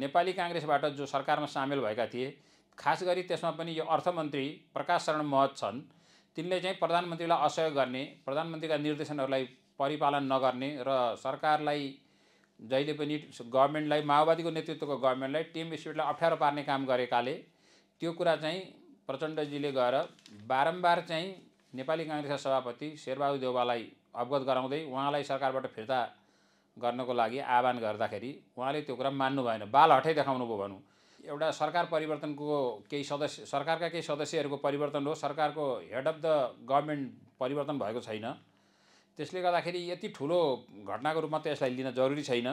नेपाली काङ्ग्रेसबाट जो सरकारमा सामेल भएका थिए खास गरी त्यसमा पनि यो अर्थमन्त्री प्रकाश शरण महत छन् तिनले चाहिँ प्रधानमन्त्रीलाई असहयोग गर्ने प्रधानमन्त्रीका निर्देशनहरूलाई परिपालन नगर्ने र सरकारलाई जहिले पनि गभर्मेन्टलाई माओवादीको नेतृत्वको गभर्मेन्टलाई टिम स्पिडलाई अप्ठ्यारो पार्ने काम गरेकाले त्यो कुरा चाहिँ प्रचण्डजीले गएर बारम्बार चाहिँ नेपाली काङ्ग्रेसका सभापति शेरबहादुर देवालाई अवगत गराउँदै उहाँलाई सरकारबाट फिर्ता गर्नको लागि आह्वान गर्दाखेरि उहाँले त्यो कुरा मान्नु भएन बाल हटै देखाउनु भयो भनौँ एउटा सरकार परिवर्तनको केही सदस्य सरकारका केही सदस्यहरूको परिवर्तन हो सरकारको हेड अफ द गभर्मेन्ट परिवर्तन भएको छैन त्यसले गर्दाखेरि यति ठुलो घटनाको रूपमा त यसलाई लिन जरुरी छैन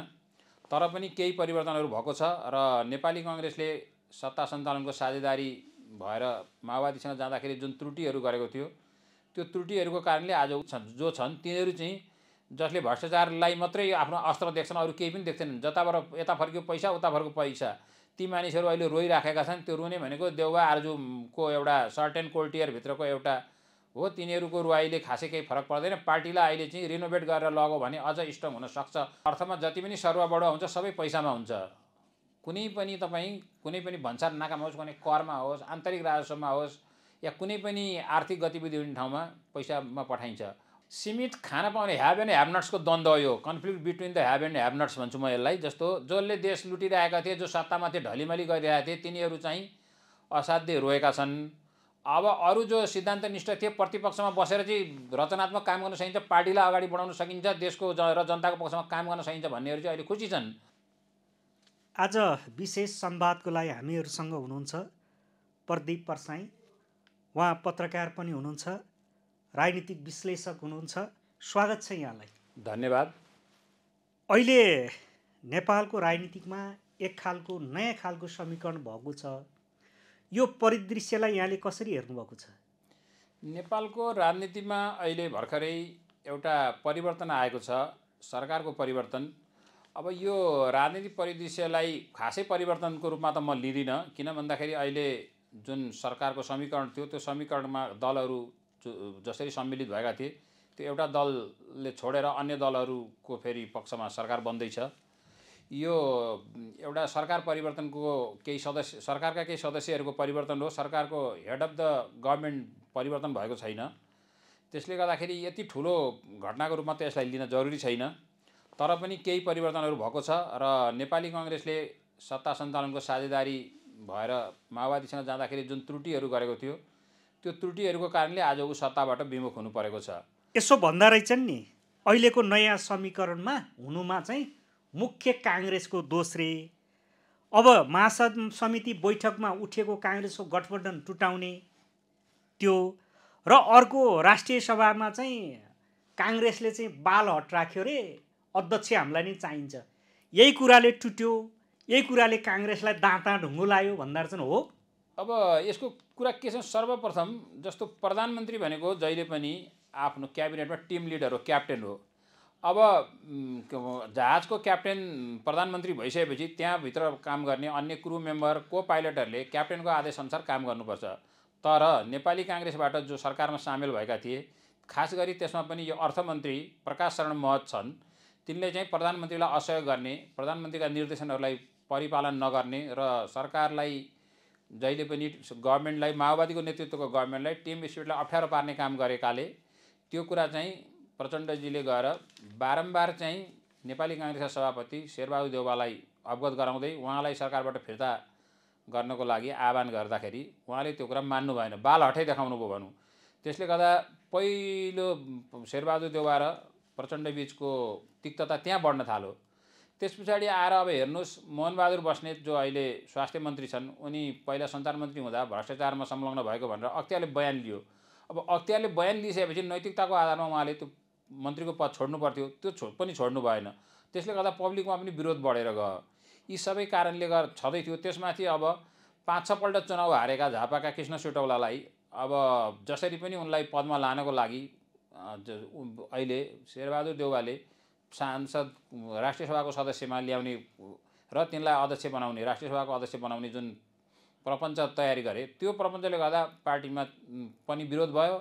तर पनि केही परिवर्तनहरू भएको छ र नेपाली कङ्ग्रेसले सत्ता सञ्चालनको साझेदारी भएर माओवादीसँग जाँदाखेरि जुन त्रुटिहरू गरेको थियो त्यो त्रुटिहरूको कारणले आज छन् जो छन् तिनीहरू चाहिँ जसले भ्रष्टाचारलाई मात्रै आफ्नो अस्त्र देख्छन् अरू केही पनि देख्दैनन् जताबाट यता फर्क्यो पैसा उता फर्क्यो पैसा ती मानिसहरू अहिले रोइराखेका छन् त्यो रुने भनेको देउवा आर्जुको एउटा सर्ट एन्ड कोल्टियरभित्रको एउटा हो तिनीहरूको रुवाईले खासै केही फरक पर्दैन पार्टीलाई अहिले चाहिँ रिनोभेट गरेर लग्यो भने अझ इष्टम हुनसक्छ अर्थमा जति पनि सर्वबाट हुन्छ सबै पैसामा हुन्छ कुनै पनि तपाईँ कुनै पनि भन्सार नाकामा होस् कुनै करमा होस् आन्तरिक राजस्वमा होस् या कुनै पनि आर्थिक गतिविधि हुने ठाउँमा पैसामा पठाइन्छ सीमित खाना पाउने ह्याभ एन्ड ह्याभ नट्सको द्वन्द्व यो conflict between the have and have nots भन्छु म यसलाई जस्तो जसले देश लुटिरहेका थिए जो सत्तामा थिए ढलिमली गरिरहेका थिए तिनीहरू चाहिँ असाध्य रोएका छन् अब अरू जो सिद्धान्त निष्ठ थिए प्रतिपक्षमा बसेर चाहिँ रचनात्मक काम गर्न सकिन्छ पार्टीलाई अगाडि बढाउन सकिन्छ देशको र जनताको पक्षमा काम गर्न सकिन्छ भन्नेहरू चाहिँ अहिले खुसी छन् आज विशेष संवादको लागि हामीहरूसँग हुनुहुन्छ प्रदीप परसाई उहाँ पत्रकार पनि हुनुहुन्छ राजनीतिक विश्लेषक हुनुहुन्छ स्वागत छ यहाँलाई धन्यवाद अहिले नेपालको राजनीतिमा एक खालको नयाँ खालको समीकरण भएको छ यो परिदृश्यलाई यहाँले कसरी हेर्नुभएको छ नेपालको राजनीतिमा अहिले भर्खरै एउटा परिवर्तन आएको छ सरकारको परिवर्तन अब यो राजनीतिक परिदृश्यलाई खासै परिवर्तनको रूपमा त म लिँदिनँ किन भन्दाखेरि अहिले जुन सरकारको समीकरण थियो त्यो समीकरणमा दलहरू जसरी सम्मिलित भएका थिए त्यो एउटा दलले छोडेर अन्य दलहरूको फेरि पक्षमा सरकार बन्दैछ यो एउटा सरकार परिवर्तनको केही सदस्य सरकारका केही सदस्यहरूको परिवर्तन हो सरकारको हेड अफ द गभर्मेन्ट परिवर्तन भएको छैन त्यसले गर्दाखेरि यति ठुलो घटनाको रूपमा त यसलाई लिन जरुरी छैन तर पनि केही परिवर्तनहरू भएको छ र नेपाली कङ्ग्रेसले सत्ता सञ्चालनको साझेदारी भएर माओवादीसँग जाँदाखेरि जुन त्रुटिहरू गरेको थियो त्यो त्रुटिहरूको कारणले आजको सत्ताबाट विमुख हुनु परेको छ यसो भन्दा रहेछन् नि अहिलेको नयाँ समीकरणमा हुनुमा चाहिँ मुख्य काङ्ग्रेसको दोस्रे अब महासद समिति बैठकमा उठेको काङ्ग्रेसको गठबन्धन टुटाउने त्यो र अर्को राष्ट्रिय सभामा चाहिँ काङ्ग्रेसले चाहिँ बाल हट राख्यो रे अध्यक्ष हामीलाई नै चाहिन्छ यही कुराले टुट्यो यही कुराले काङ्ग्रेसलाई दाँता ढुङ्गो लायो भन्दा रहेछन् हो अब यसको कुरा के छ सर्वप्रथम जस्तो प्रधानमन्त्री भनेको जहिले पनि आफ्नो क्याबिनेटमा टिम लिडर हो क्याप्टेन हो अब जहाजको क्याप्टेन प्रधानमन्त्री भइसकेपछि त्यहाँभित्र काम गर्ने अन्य क्रु मेम्बर को पाइलटहरूले क्याप्टेनको आदेशअनुसार काम गर्नुपर्छ तर नेपाली काङ्ग्रेसबाट जो सरकारमा सामेल भएका थिए खास गरी त्यसमा पनि यो अर्थमन्त्री प्रकाश शरण महत छन् तिनले चाहिँ प्रधानमन्त्रीलाई असहयोग गर्ने प्रधानमन्त्रीका निर्देशनहरूलाई परिपालन नगर्ने र सरकारलाई जहिले पनि गभर्मेन्टलाई माओवादीको नेतृत्वको गभर्मेन्टलाई टिम स्पिरिटलाई अप्ठ्यारो पार्ने काम गरेकाले त्यो कुरा चाहिँ प्रचण्डजीले गएर बारम्बार चाहिँ नेपाली काङ्ग्रेसका सभापति शेरबहादुर देउवालाई अवगत गराउँदै उहाँलाई सरकारबाट फिर्ता गर्नको लागि आह्वान गर्दाखेरि उहाँले त्यो कुरा मान्नु भएन बाल हटै देखाउनु भयो भनौँ त्यसले गर्दा पहिलो शेरबहादुर देवा र प्रचण्ड तिक्तता त्यहाँ बढ्न थाल्यो त्यस पछाडि आएर अब हेर्नुहोस् मोहनबहादुर बस्नेत जो अहिले स्वास्थ्य मन्त्री छन् उनी पहिला सञ्चार मन्त्री हुँदा भ्रष्टाचारमा संलग्न भएको भनेर अख्तियारले बयान लियो अब अख्तियारले बयान लिइसकेपछि नैतिकताको आधारमा उहाँले त्यो मन्त्रीको पद छोड्नु पर्थ्यो त्यो छो पनि छोड्नु भएन त्यसले गर्दा पब्लिकमा पनि विरोध बढेर गयो यी सबै कारणले गर्दा छँदै थियो त्यसमाथि अब पाँच छपल्ट चुनाव हारेका झापाका कृष्ण सुटौलालाई अब जसरी पनि उनलाई पदमा लानको लागि अहिले शेरबहादुर देउवाले सांसद राष्ट्रिय सभाको सदस्यमा ल्याउने र तिनलाई अध्यक्ष बनाउने राष्ट्रिय सभाको अध्यक्ष बनाउने जुन प्रपञ्च तयारी गरे त्यो प्रपञ्चले गर्दा पार्टीमा पनि विरोध भयो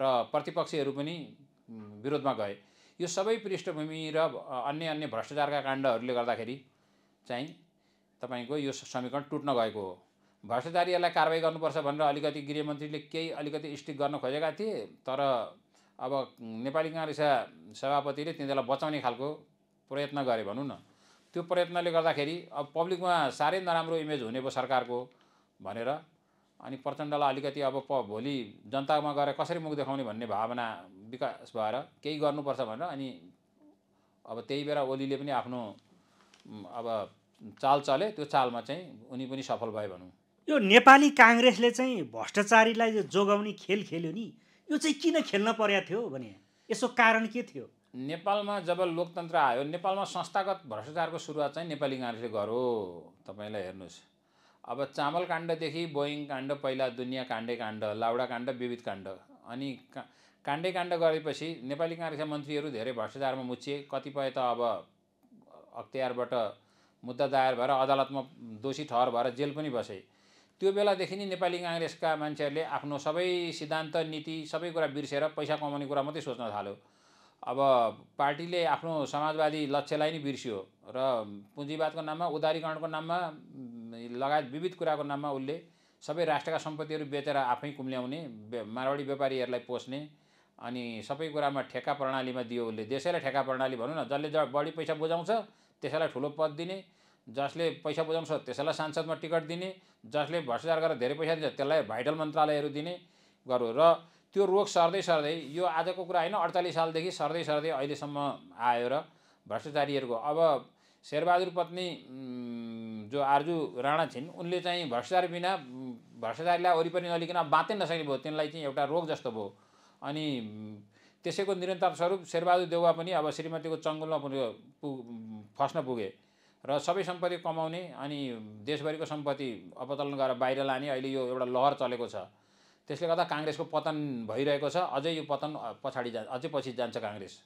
र प्रतिपक्षीहरू पनि विरोधमा गए यो सबै पृष्ठभूमि र अन्य अन्य भ्रष्टाचारका काण्डहरूले गर्दाखेरि चाहिँ तपाईँको यो समीकरण टुट्न गएको हो भ्रष्टाचारीहरूलाई कारवाही गर्नुपर्छ भनेर अलिकति गृहमन्त्रीले केही अलिकति स्टिक गर्न खोजेका थिए तर अब नेपाली काङ्ग्रेस सभापतिले तिनीहरूलाई बचाउने खालको प्रयत्न गरे भनौँ न त्यो प्रयत्नले गर्दाखेरि अब पब्लिकमा साह्रै नराम्रो इमेज हुने भयो सरकारको भनेर अनि प्रचण्डलाई अलिकति अब प भोलि जनतामा गएर कसरी मुख देखाउने भन्ने भावना विकास भएर केही गर्नुपर्छ भनेर अनि अब त्यही बेला ओलीले पनि आफ्नो अब चाल चले त्यो चालमा चाहिँ उनी पनि सफल भए भनौँ यो नेपाली काङ्ग्रेसले चाहिँ भ्रष्टाचारीलाई जोगाउने खेल खेल्यो नि यो चाहिँ किन खेल्न परेको थियो भने यसो कारण के थियो नेपालमा जब लोकतन्त्र आयो नेपालमा संस्थागत भ्रष्टाचारको सुरुवात चाहिँ नेपाली काङ्ग्रेसले गरो तपाईँलाई हेर्नुहोस् अब चामल काण्डदेखि बोइङ काण्ड पहिला दुनियाँ काण्डे काण्ड लाउडा काण्ड विविध काण्ड अनि का काण्डे काण्ड गरेपछि नेपाली काङ्ग्रेसका मन्त्रीहरू धेरै भ्रष्टाचारमा मुछिए कतिपय त अब अख्तियारबाट मुद्दा दायर भएर अदालतमा दोषी ठहर भएर जेल पनि बसे त्यो बेलादेखि नै नेपाली काङ्ग्रेसका मान्छेहरूले आफ्नो सबै सिद्धान्त नीति सबै कुरा बिर्सेर पैसा कमाउने कुरा मात्रै सोच्न थाल्यो अब पार्टीले आफ्नो समाजवादी लक्ष्यलाई नै बिर्स्यो र पुँजीवादको नाममा उदारीकरणको नाममा लगायत विविध कुराको नाममा उसले सबै राष्ट्रका सम्पत्तिहरू बेचेर आफै कुम्ल्याउने मारवाडी व्यापारीहरूलाई पोस्ने अनि सबै कुरामा ठेक्का प्रणालीमा दियो उसले देशैलाई ठेक्का प्रणाली भनौँ न जसले ज बढी पैसा बुझाउँछ त्यसैलाई ठुलो पद दिने जसले पैसा बुझाउँछ त्यसैलाई सांसदमा टिकट दिने जसले भ्रष्टाचार गरेर धेरै पैसा दिन्छ त्यसलाई भाइटल मन्त्रालयहरू दिने गर्यो र त्यो रोग सर्दै सर्दै यो आजको कुरा होइन अडचालिस सालदेखि सर्दै सर्दै अहिलेसम्म आयो र भ्रष्टाचारीहरूको अब शेरबहादुर पत्नी जो आर्जु राणा छिन् उनले चाहिँ भ्रष्टाचार बिना भ्रष्टाचारीलाई वरिपरि नलिकन बाँच्नै नसक्ने भयो तिनलाई चाहिँ एउटा रोग जस्तो भयो अनि त्यसैको निरन्तर स्वरूप शेरबहादुर देउवा पनि अब श्रीमतीको चङ्गुलमा पुग्यो पु फस्न पुगे र सबै सम्पत्ति कमाउने अनि देशभरिको सम्पत्ति अपतलन गरेर बाहिर लाने अहिले यो एउटा लहर चलेको छ त्यसले गर्दा काङ्ग्रेसको पतन भइरहेको छ अझै यो पतन पछाडि जा अझै पछि जान्छ काङ्ग्रेस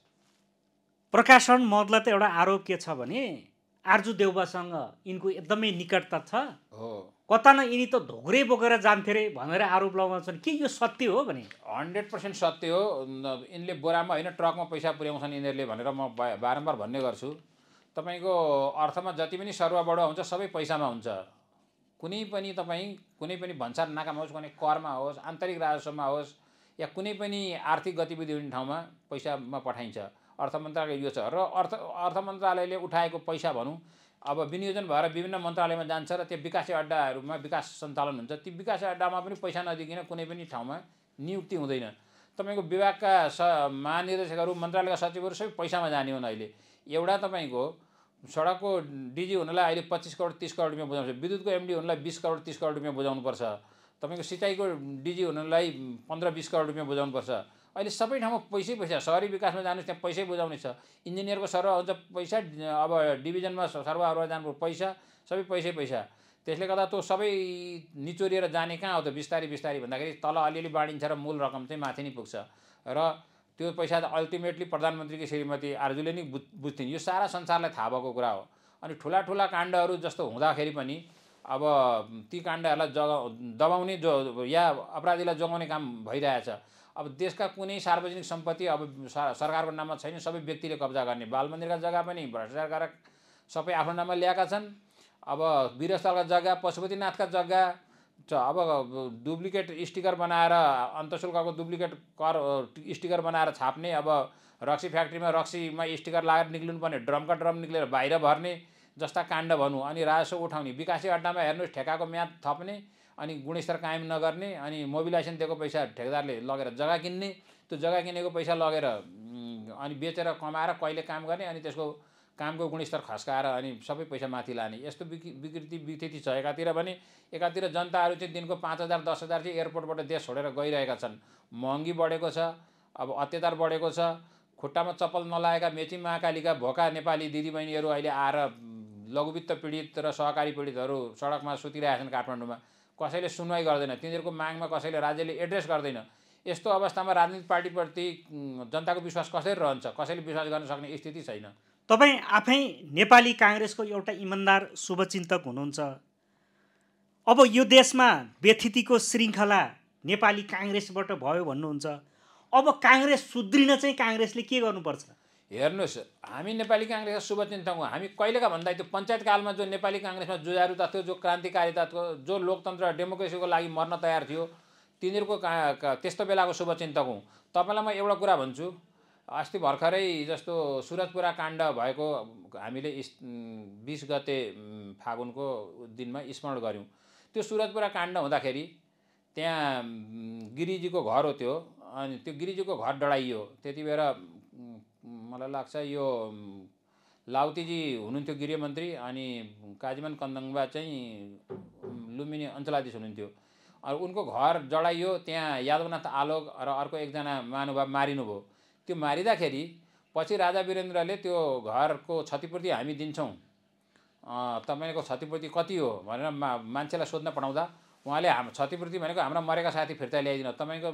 प्रकाशन मदलाई त एउटा आरोप के छ भने आर्जु देउबासँग यिनको एकदमै निकटता छ हो कता न यिनी त धोग्रे बोकेर जान्थे रे भनेर आरोप लगाउँछन् के यो सत्य हो भने हन्ड्रेड पर्सेन्ट सत्य हो यिनले बोरामा होइन ट्रकमा पैसा पुर्याउँछन् यिनीहरूले भनेर म बारम्बार भन्ने गर्छु तपाईँको अर्थमा जति पनि सर्वबड हुन्छ सबै पैसामा हुन्छ कुनै पनि तपाईँ कुनै पनि भन्सार नाकामा होस् कुनै करमा होस् आन्तरिक राजस्वमा होस् या कुनै पनि आर्थिक गतिविधि हुने ठाउँमा पैसामा पठाइन्छ अर्थ मन्त्रालय यो छ र अर्थ अर्थ मन्त्रालयले उठाएको पैसा भनौँ अब विनियोजन भएर विभिन्न मन्त्रालयमा जान्छ र त्यो विकास अड्डाहरूमा विकास सञ्चालन हुन्छ ती विकास अड्डामा पनि पैसा नदिकन कुनै पनि ठाउँमा नियुक्ति हुँदैन तपाईँको विभागका स महानिर्देशकहरू मन्त्रालयका सचिवहरू सबै पैसामा जाने हुन् अहिले एउटा तपाईँको सडकको डिजी हुनलाई अहिले पच्चिस करोड तिस करोड रुपियाँ बुझाउँछ विद्युतको एमडी हुनलाई बिस करोड तिस करोड रुपियाँ बुझाउनुपर्छ तपाईँको सिँचाइको डिजी हुनलाई पन्ध्र बिस करोड रुपियाँ बुझाउनुपर्छ अहिले सबै ठाउँमा पैसै पैसा सहरी विकासमा जानुहोस् त्यहाँ पैसै बुझाउने छ इन्जिनियरको सर हुन्छ पैसा अब डिभिजनमा सर्वहरू जानु पैसा सबै पैसै पैसा त्यसले गर्दा त्यो सबै निचोरिएर जाने कहाँ हो त बिस्तारै बिस्तारै भन्दाखेरि तल अलिअलि बाँडिन्छ र मूल रकम चाहिँ माथि नै पुग्छ र त्यो पैसा त अल्टिमेटली प्रधानमन्त्रीकै श्रीमती आर्जुले नै बुझ बुझ्थिन् यो सारा संसारलाई थाहा भएको कुरा हो अनि ठुला ठुला काण्डहरू जस्तो हुँदाखेरि पनि अब ती काण्डहरूलाई जग दबाउने जो या अपराधीलाई जोगाउने काम भइरहेछ अब देशका कुनै सार्वजनिक सम्पत्ति अब सरकारको नाममा छैन सबै व्यक्तिले कब्जा गर्ने बाल मन्दिरका जग्गा पनि गरेर सबै आफ्नो नाममा ल्याएका छन् अब वीरस्थलका जग्गा पशुपतिनाथका जग्गा अब डुप्लिकेट स्टिकर बनाएर अन्तशुल्कको डुप्लिकेट कर स्टिकर बनाएर छाप्ने अब रक्सी फ्याक्ट्रीमा रक्सीमा स्टिकर लगाएर निक्लिनु पर्ने ड्रमका ड्रम निक्लेर बाहिर भर्ने जस्ता काण्ड भनौँ अनि राजस्व उठाउने विकासी अड्डामा हेर्नुहोस् ठेकाको म्याद थप्ने अनि गुणस्तर कायम नगर्ने अनि मोबिलाइजेसन दिएको पैसा ठेकदारले लगेर जग्गा किन्ने त्यो जग्गा किनेको पैसा लगेर अनि बेचेर कमाएर कहिले काम गर्ने अनि त्यसको कामको गुणस्तर खस्काएर अनि सबै पैसा माथि लाने यस्तो विकृति विकृति छ एकातिर भने एकातिर जनताहरू चाहिँ दिनको पाँच हजार दस हजार चाहिँ एयरपोर्टबाट देश छोडेर गइरहेका छन् महँगी बढेको छ अब अत्याचार बढेको छ खुट्टामा चप्पल नलाएका मेची महाकालीका भोका नेपाली दिदीबहिनीहरू अहिले आएर लघुवित्त पीडित र सहकारी पीडितहरू सडकमा सुतिरहेका छन् काठमाडौँमा कसैले सुनवाई गर्दैन तिनीहरूको मागमा कसैले राज्यले एड्रेस गर्दैन यस्तो अवस्थामा राजनीतिक पार्टीप्रति जनताको विश्वास कसरी रहन्छ कसैले विश्वास गर्न सक्ने स्थिति छैन तपाईँ आफै नेपाली काङ्ग्रेसको एउटा इमान्दार शुभचिन्तक हुनुहुन्छ अब यो देशमा व्यथितिको श्रृङ्खला नेपाली काङ्ग्रेसबाट भयो भन्नुहुन्छ अब काङ्ग्रेस सुध्रिन चाहिँ काङ्ग्रेसले के गर्नुपर्छ हेर्नुहोस् हामी नेपाली काङ्ग्रेसका शुभचिन्तक हौँ हामी कहिलेका भन्दा त्यो पञ्चायतकालमा जो नेपाली काङ्ग्रेसमा जुजारुता थियो जो क्रान्तिकारी थियो जो लोकतन्त्र डेमोक्रेसीको लागि मर्न तयार थियो तिनीहरूको त्यस्तो बेलाको शुभचिन्तक हुँ तपाईँलाई म एउटा कुरा भन्छु अस्ति भर्खरै जस्तो सुरजपुरा काण्ड भएको हामीले बिस गते फागुनको दिनमा स्मरण गऱ्यौँ त्यो सुरजपुरा काण्ड हुँदाखेरि त्यहाँ गिरिजीको घर हो त्यो अनि त्यो गिरिजीको घर डढाइयो त्यति बेर मलाई लाग्छ यो लाउतीजी हुनुहुन्थ्यो गृहमन्त्री अनि काजीमान कन्दङबा चाहिँ लुम्बिनी अञ्चलाधीश हुनुहुन्थ्यो अनि उनको घर जडाइयो त्यहाँ यादवनाथ आलोक र अर्को एकजना महानुभाव मारिनुभयो त्यो मारिँदाखेरि पछि राजा वीरेन्द्रले त्यो घरको क्षतिपूर्ति हामी दिन्छौँ तपाईँको क्षतिपूर्ति कति हो भनेर मा मान्छेलाई सोध्न पठाउँदा उहाँले हाम क्षतिपूर्ति भनेको हाम्रो मरेका साथी फिर्ता ल्याइदिनु तपाईँको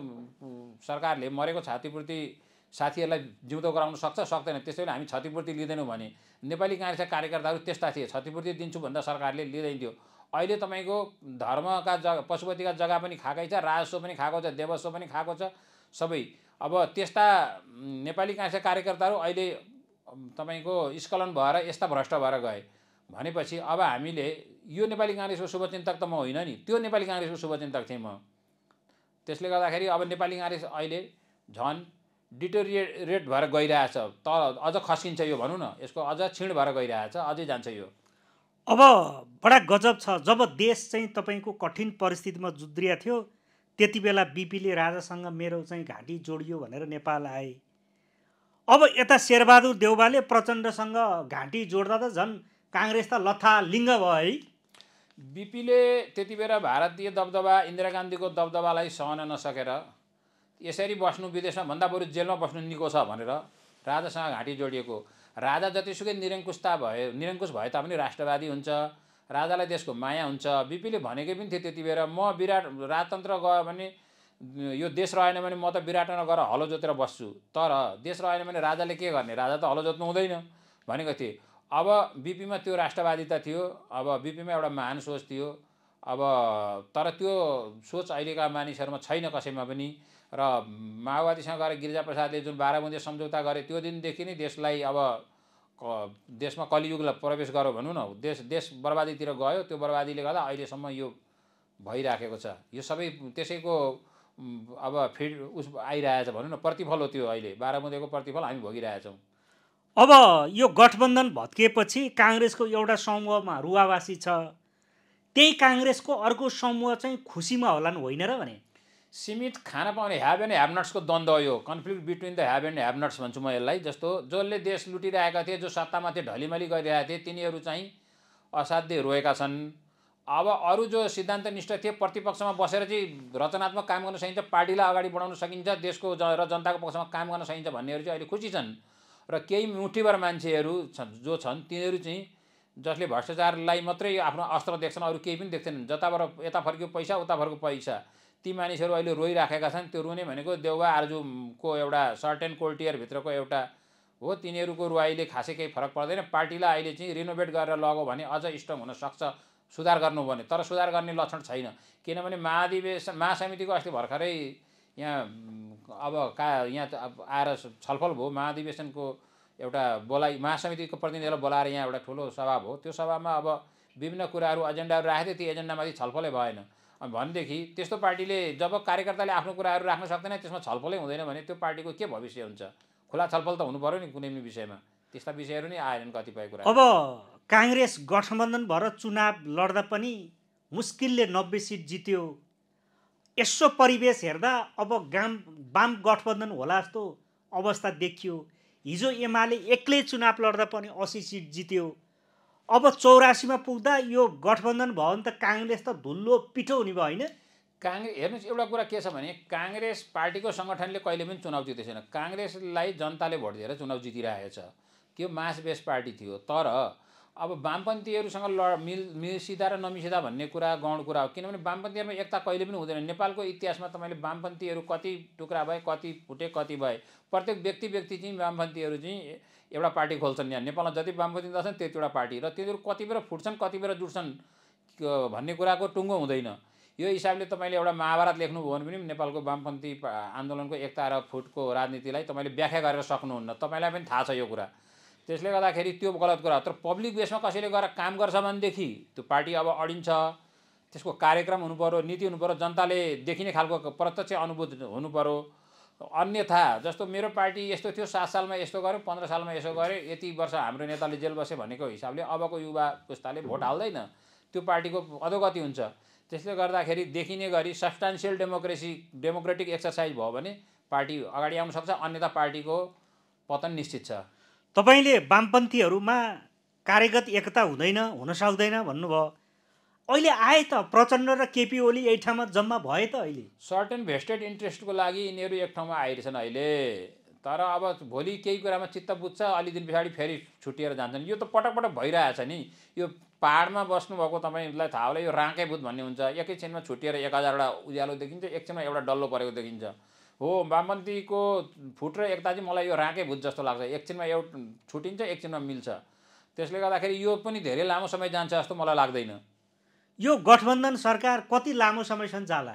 सरकारले मरेको क्षतिपूर्ति साथीहरूलाई जिउँदो गराउन सक्छ सक्दैन त्यसैले हामी क्षतिपूर्ति लिँदैनौँ भने नेपाली काङ्ग्रेसका कार्यकर्ताहरू त्यस्ता थिए क्षतिपूर्ति दिन्छु भन्दा सरकारले लिँदैन थियो अहिले तपाईँको धर्मका जग्गा पशुपतिका जग्गा पनि खाएकै छ राजस्व पनि खाएको छ देवस्व पनि खाएको छ सबै अब त्यस्ता नेपाली काङ्ग्रेसका कार्यकर्ताहरू अहिले तपाईँको स्खलन भएर यस्ता भ्रष्ट भएर गए भनेपछि अब हामीले यो नेपाली काङ्ग्रेसको शुभचिन्तक त म होइन नि त्यो नेपाली काङ्ग्रेसको शुभचिन्तक थिएँ म त्यसले गर्दाखेरि अब नेपाली काङ्ग्रेस अहिले झन् डिटोरिएट भएर गइरहेछ त अझ खस्किन्छ यो भनौँ न यसको अझ क्षीण भएर गइरहेछ अझै जान्छ यो अब बडा गजब छ जब देश चाहिँ तपाईँको कठिन परिस्थितिमा जुद्रिया थियो त्यति बेला बिपीले राजासँग मेरो चाहिँ घाँटी जोडियो भनेर नेपाल आए अब यता शेरबहादुर देउबाले प्रचण्डसँग घाँटी जोड्दा त झन् काङ्ग्रेस त लथा लिङ्ग भयो है बिपीले त्यति बेला भारतीय दबदबा इन्दिरा गान्धीको दबदबालाई सहन नसकेर यसरी बस्नु विदेशमा भन्दा बरु जेलमा बस्नु निको छ भनेर राजासँग घाँटी जोडिएको राजा जतिसुकै निरङ्कुशता भए निरङ्कुश भए तापनि राष्ट्रवादी हुन्छ राजालाई देशको माया हुन्छ बिपीले भनेकै पनि थियो त्यति म विराट राजतन्त्र गयो भने यो देश रहेन भने म त विराटमा गएर हलो जोतेर बस्छु तर देश रहेन भने राजाले के गर्ने राजा त हलो जोत्नु हुँदैन भनेको थिएँ अब बिपीमा त्यो राष्ट्रवादिता थियो अब बिपीमा एउटा महान सोच थियो अब तर त्यो सोच अहिलेका मानिसहरूमा छैन कसैमा पनि र माओवादीसँग गएर गिरिजाप्रसादले जुन बाह्र बुन्दे सम्झौता गरे त्यो दिनदेखि नै देशलाई अब देशमा कलियुगलाई प्रवेश गऱ्यो भनौँ न देश देश बर्बादीतिर गयो त्यो बर्बादीले गर्दा अहिलेसम्म यो भइराखेको छ यो सबै त्यसैको अब फिड उस आइरहेछ भनौँ न प्रतिफल हो त्यो अहिले बाह्र बाह्रमुदेको प्रतिफल हामी भोगिरहेछौँ अब यो गठबन्धन भत्किएपछि काङ्ग्रेसको एउटा समूहमा रुवावासी छ त्यही काङ्ग्रेसको अर्को समूह चाहिँ खुसीमा होला नि होइन र भने सीमित खाना पाउने ह्याभ एन्ड ह्याभ नट्सको द्वन्द्व यो conflict between the have and have nots भन्छु म यसलाई जस्तो जसले देश लुटिरहेका थिए जो सत्तामा थिए ढलिमली गरिरहेका थिए तिनीहरू चाहिँ असाध्य रोएका छन् अब अरू जो सिद्धान्तनिष्ठ थिए प्रतिपक्षमा बसेर चाहिँ रचनात्मक काम गर्न सकिन्छ पार्टीलाई अगाडि बढाउन सकिन्छ देशको ज र जनताको पक्षमा काम गर्न सकिन्छ भन्नेहरू चाहिँ अहिले खुसी छन् र केही मुठीभर मान्छेहरू छन् जो छन् तिनीहरू चाहिँ जसले भ्रष्टाचारलाई मात्रै आफ्नो अस्त्र देख्छन् अरू केही पनि देख्दैनन् जताबाट यता फर्कियो पैसा उता फर्क्यो पैसा ती मानिसहरू अहिले रोइराखेका छन् त्यो रुने भनेको देउवा आर्जुको एउटा सर्ट एन्ड कोल्टियरभित्रको एउटा हो तिनीहरूको रुवाईले खासै केही फरक पर्दैन पार्टीलाई अहिले चाहिँ रिनोभेट गरेर लग्यो भने अझ स्ट्रङ हुनसक्छ सुधार गर्नु भने तर सुधार गर्ने लक्षण छैन किनभने महाधिवेशन महासमितिको अस्ति भर्खरै यहाँ अब का यहाँ त अब आएर छलफल भयो महाधिवेशनको एउटा बोलाइ महासमितिको प्रतिनिधिलाई बोलाएर यहाँ एउटा ठुलो सभा भयो त्यो सभामा अब विभिन्न कुराहरू एजेन्डाहरू राखेको थियो ती एजेन्डामाथि छलफलै भएन भनेदेखि त्यस्तो पार्टीले जब कार्यकर्ताले आफ्नो कुराहरू राख्न सक्दैन त्यसमा छलफलै हुँदैन भने त्यो पार्टीको के भविष्य हुन्छ खुला छलफल त हुनु पऱ्यो नि कुनै पनि विषयमा त्यस्ता विषयहरू नै आएनन् कतिपय कुरा अब काङ्ग्रेस गठबन्धन भएर चुनाव लड्दा पनि मुस्किलले नब्बे सिट जित्यो यसो परिवेश हेर्दा अब गाम वाम गठबन्धन होला जस्तो अवस्था देखियो हिजो एमाले एक्लै चुनाव लड्दा पनि असी सिट जित्यो अब चौरासीमा पुग्दा यो गठबन्धन भयो भने त काङ्ग्रेस त धुल्लो पिठो हुने भयो होइन काङ्ग्रेस हेर्नुहोस् एउटा कुरा के छ भने काङ्ग्रेस पार्टीको सङ्गठनले कहिले पनि चुनाव जितेको छैन काङ्ग्रेसलाई जनताले भोट दिएर चुनाव जितिरहेछ त्यो बेस पार्टी थियो तर अब वामपन्थीहरूसँग ल मिल मिसिँदा र नमिसिँदा भन्ने कुरा गौण कुरा हो किनभने वामपन्थीहरूमा एकता कहिले पनि हुँदैन नेपालको इतिहासमा तपाईँले वामपन्थीहरू कति टुक्रा भए कति फुटे कति भए प्रत्येक व्यक्ति व्यक्ति चाहिँ वामपन्थीहरू चाहिँ एउटा पार्टी खोल्छन् यहाँ नेपालमा जति वामपन्थी दल छन् त्यतिवटा पार्टी र तिनीहरू कतिबेर फुट्छन् कति जुट्छन् भन्ने कुराको टुङ्गो हुँदैन यो हिसाबले तपाईँले एउटा महाभारत लेख्नुभयो भने पनि नेपालको वामपन्थी आन्दोलनको एकता र फुटको राजनीतिलाई तपाईँले व्याख्या गरेर सक्नुहुन्न तपाईँलाई पनि थाहा छ यो कुरा त्यसले गर्दाखेरि त्यो गलत कुरा तर पब्लिक बेसमा कसैले गएर काम गर्छ भनेदेखि त्यो पार्टी अब अडिन्छ त्यसको कार्यक्रम हुनुपऱ्यो नीति हुनुपऱ्यो जनताले देखिने खालको प्रत्यक्ष अनुभूत हुनुपऱ्यो अन्यथा जस्तो मेरो पार्टी यस्तो थियो सात सालमा यस्तो गर्यो पन्ध्र सालमा यसो गर्यो यति वर्ष हाम्रो नेताले जेल बस्यो भनेको हिसाबले अबको युवा पुस्ताले भोट हाल्दैन त्यो पार्टीको अधोगति हुन्छ त्यसले गर्दाखेरि देखिने गरी सब्सटान्सियल डेमोक्रेसी डेमोक्रेटिक एक्सर्साइज भयो भने पार्टी अगाडि आउन सक्छ अन्यथा पार्टीको पतन निश्चित छ तपाईँले वामपन्थीहरूमा कार्यगत एकता हुँदैन हुन सक्दैन भन्नुभयो अहिले आए त प्रचण्ड र केपी ओली यही ठाउँमा जम्मा भए त अहिले सर्ट एन्ड भेस्टेड इन्ट्रेस्टको लागि यिनीहरू एक ठाउँमा आइरहेछन् अहिले तर अब भोलि केही कुरामा चित्त बुझ्छ अलि दिन पछाडि फेरि छुट्टिएर जान्छन् यो त पटक पटक भइरहेछ नि यो पाहाडमा बस्नुभएको तपाईँलाई थाहा होला यो भूत भन्ने हुन्छ एकैछिनमा छुटिएर एक हजारवटा उज्यालो देखिन्छ एकछिनमा एउटा डल्लो परेको देखिन्छ हो वामपन्थीको फुट र एकता चाहिँ मलाई यो भूत जस्तो लाग्छ एकछिनमा एउटा छुटिन्छ एकछिनमा मिल्छ त्यसले गर्दाखेरि यो पनि धेरै लामो समय जान्छ जस्तो मलाई लाग्दैन यो गठबन्धन सरकार कति लामो समयसम्म जाला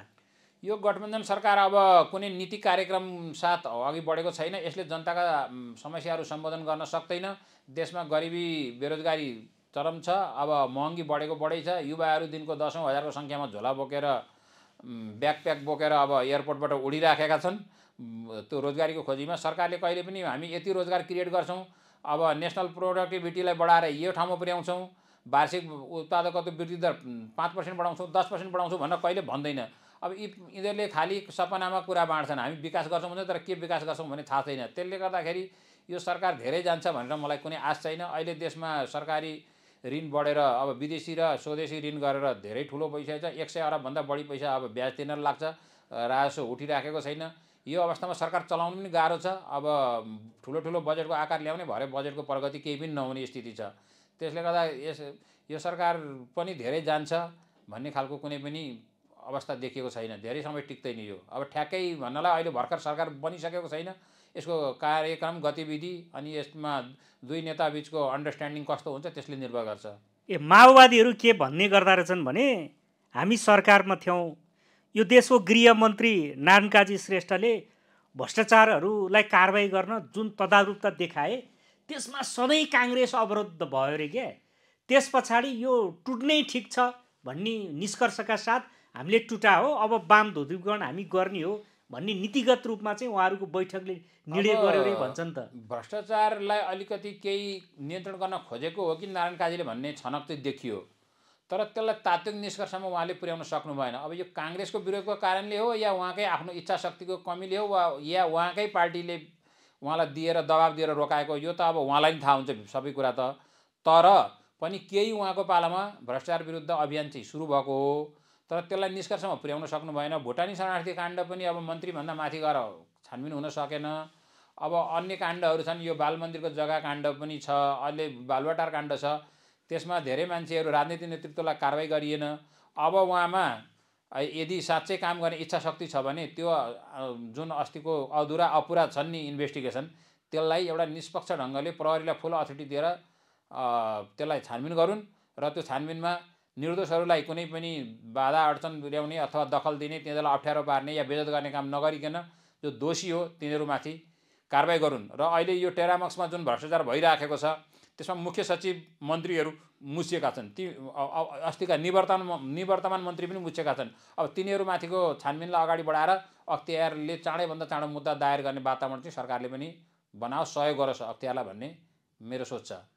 यो गठबन्धन सरकार अब कुनै नीति कार्यक्रम साथ अघि बढेको छैन यसले जनताका समस्याहरू सम्बोधन गर्न सक्दैन देशमा गरिबी बेरोजगारी चरम छ अब महँगी बढेको बढै छ युवाहरू दिनको दसौँ हजारको सङ्ख्यामा झोला बोकेर ब्यागप्याक बोकेर अब एयरपोर्टबाट उडिराखेका छन् त्यो रोजगारीको खोजीमा सरकारले कहिले पनि हामी यति रोजगार क्रिएट गर्छौँ अब नेसनल प्रोडक्टिभिटीलाई बढाएर यो ठाउँमा पुर्याउँछौँ वार्षिक उत्पादकत्व वृद्धि दर पाँच पर्सेन्ट बढाउँछौँ दस पर्सेन्ट बढाउँछौँ भनेर कहिले भन्दैन अब यी यिनीहरूले खालि सपनामा कुरा बाँड्छन् हामी विकास गर्छौँ भने तर के विकास गर्छौँ भने थाहा छैन त्यसले गर्दाखेरि यो सरकार धेरै जान्छ भनेर मलाई कुनै आश छैन अहिले देशमा सरकारी ऋण बढेर अब विदेशी र स्वदेशी ऋण गरेर धेरै ठुलो पैसा छ एक सय अरबभन्दा बढी पैसा अब ब्याज तिर्न लाग्छ राजस्व उठिराखेको छैन यो अवस्थामा सरकार चलाउनु पनि गाह्रो छ अब ठुलो ठुलो बजेटको आकार ल्याउने भरे बजेटको प्रगति केही पनि नहुने स्थिति छ त्यसले गर्दा यस यो सरकार पनि धेरै जान्छ भन्ने खालको कुनै पनि अवस्था देखिएको छैन धेरै समय टिक्दैन यो अब ठ्याक्कै भन्नलाई अहिले भर्खर सरकार बनिसकेको छैन यसको कार्यक्रम गतिविधि अनि यसमा दुई नेताबिचको अन्डरस्ट्यान्डिङ कस्तो हुन्छ त्यसले निर्भर गर्छ ए माओवादीहरू के भन्ने गर्दा रहेछन् भने हामी सरकारमा थियौँ यो देशको गृहमन्त्री नारायणकाजी श्रेष्ठले भ्रष्टाचारहरूलाई कारवाही गर्न जुन तदारुपता देखाए त्यसमा सधैँ काङ्ग्रेस अवरुद्ध भयो अरे क्या त्यस पछाडि यो टुट्नै ठिक छ भन्ने निष्कर्षका साथ हामीले टुटा हो अब वाम धुधीकरण हामी गर्ने हो भन्ने नीतिगत रूपमा चाहिँ उहाँहरूको बैठकले निर्णय गर्यो अरे भन्छन् त भ्रष्टाचारलाई अलिकति केही नियन्त्रण गर्न खोजेको हो कि नारायण काजीले भन्ने छनक चाहिँ देखियो तर त्यसलाई तात्विक निष्कर्षमा उहाँले पुर्याउन सक्नु भएन अब यो काङ्ग्रेसको विरोधको कारणले हो या उहाँकै आफ्नो इच्छा शक्तिको कमीले हो वा या उहाँकै पार्टीले उहाँलाई दिएर दबाब दिएर रोकाएको यो त अब उहाँलाई पनि थाहा हुन्छ सबै कुरा त तर पनि केही उहाँको पालामा भ्रष्टाचार विरुद्ध अभियान चाहिँ सुरु भएको हो तर त्यसलाई निष्कर्षमा पुर्याउन सक्नु भएन भुटानी शरणार्थी काण्ड पनि अब मन्त्रीभन्दा माथि गएर छानबिन हुन सकेन अब अन्य काण्डहरू छन् यो बाल मन्दिरको जग्गा काण्ड पनि छ अहिले बालवाटार काण्ड छ त्यसमा धेरै मान्छेहरू राजनीति नेतृत्वलाई कारवाही गरिएन अब उहाँमा यदि साँच्चै काम गर्ने इच्छा शक्ति छ भने त्यो जुन अस्तिको अधुरा अपुरा छन् नि इन्भेस्टिगेसन त्यसलाई एउटा निष्पक्ष ढङ्गले प्रहरीलाई फुल अथोरिटी दिएर त्यसलाई छानबिन गरून् र त्यो छानबिनमा निर्दोषहरूलाई कुनै पनि बाधा अडचन ल्याउने अथवा दखल दिने तिनीहरूलाई अप्ठ्यारो पार्ने या बेजत गर्ने काम नगरिकन जो दोषी हो तिनीहरूमाथि कारवाही गरून् र अहिले यो टेरामक्समा जुन भ्रष्टाचार भइराखेको छ त्यसमा मुख्य सचिव मन्त्रीहरू मुसिएका छन् ती अस्तिका निवर्तन निवर्तमान मन्त्री पनि मुछेका छन् अब तिनीहरूमाथिको छानबिनलाई अगाडि बढाएर अख्तियारले चाँडैभन्दा चाँडो मुद्दा दायर गर्ने वातावरण चाहिँ सरकारले पनि बनाओस् सहयोग गरोस् अख्तियारलाई भन्ने मेरो सोच छ